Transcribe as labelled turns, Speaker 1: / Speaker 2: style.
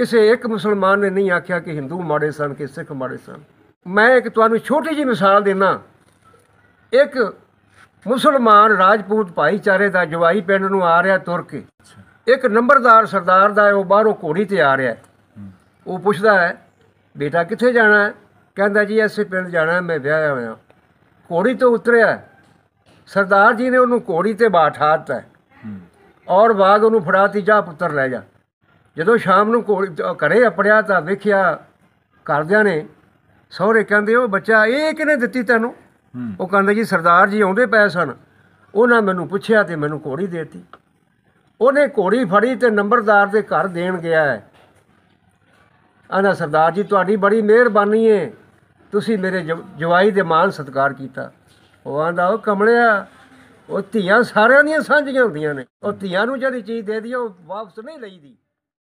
Speaker 1: ਕਿਸੇ ਇੱਕ ਮੁਸਲਮਾਨ ਨੇ ਨਹੀਂ ਆਖਿਆ ਕਿ ਹਿੰਦੂ ਮਾੜੇ ਸਨ ਕਿ ਸਿੱਖ ਮਾੜੇ ਸਨ ਮੈਂ ਇੱਕ ਤੁਹਾਨੂੰ ਛੋਟੀ ਜਿਹੀ ਮਿਸਾਲ ਦੇਣਾ ਇੱਕ ਮੁਸਲਮਾਨ ਰਾਜਪੂਤ ਭਾਈਚਾਰੇ ਦਾ ਜਵਾਈ ਪਿੰਡ ਨੂੰ ਆ ਰਿਹਾ ਤੁਰ ਕੇ ਇੱਕ ਨੰਬਰਦਾਰ ਸਰਦਾਰ ਦਾ ਉਹ ਬਾਹਰੋਂ ਘੋੜੀ ਤੇ ਆ ਰਿਹਾ ਉਹ ਪੁੱਛਦਾ ਹੈ ਬੇਟਾ ਕਿੱਥੇ ਜਾਣਾ ਹੈ ਕਹਿੰਦਾ ਜੀ ਐਸੇ ਪਿੰਡ ਜਾਣਾ ਮੈਂ ਵਿਆਹਿਆ ਹੋਇਆ ਘੋੜੀ ਤੋਂ ਉਤਰਿਆ ਸਰਦਾਰ ਜੀ ਨੇ ਉਹਨੂੰ ਘੋੜੀ ਤੇ ਬਾਠਾ ਦਿੱਤਾ ਔਰ ਬਾਗ ਉਹਨੂੰ ਫੜਾਤੀ ਜਾ ਪੁੱਤਰ ਲੈ ਜਾ ਜਦੋਂ ਸ਼ਾਮ ਨੂੰ ਕੋਲ ਘਰੇ ਅਪੜਿਆ ਤਾਂ ਵੇਖਿਆ ਕਰਦਿਆਂ ਨੇ ਸਹੁਰੇ ਕਹਿੰਦੇ ਉਹ ਬੱਚਾ ਇਹ ਕਿਨੇ ਦਿੱਤੀ ਤੈਨੂੰ ਉਹ ਕਹਿੰਦਾ ਜੀ ਸਰਦਾਰ ਜੀ ਆਉਂਦੇ ਪਏ ਸਨ ਉਹਨਾਂ ਮੈਨੂੰ ਪੁੱਛਿਆ ਤੇ ਮੈਨੂੰ ਘੋੜੀ ਦੇਤੀ ਉਹਨੇ ਘੋੜੀ ਫੜੀ ਤੇ ਨੰਬਰਦਾਰ ਦੇ ਘਰ ਦੇਣ ਗਿਆ ਹੈ ਆਂਦਾ ਸਰਦਾਰ ਜੀ ਤੁਹਾਡੀ ਬੜੀ ਮਿਹਰਬਾਨੀ ਏ ਤੁਸੀਂ ਮੇਰੇ ਜਵਾਈ ਦੇ ਮਾਨ ਸਤਕਾਰ ਕੀਤਾ ਉਹ ਆਂਦਾ ਉਹ ਕਮਲਿਆ ਉਹ ਧੀਆਂ ਸਾਰਿਆਂ ਦੀਆਂ ਸਾਂਝੀਆਂ ਹੁੰਦੀਆਂ ਨੇ ਉਹ ਧੀਆਂ ਨੂੰ ਜਿਹੜੀ ਚੀਜ਼ ਦੇ ਦਈਓ ਵਾਪਸ ਨਹੀਂ ਲਈਦੀ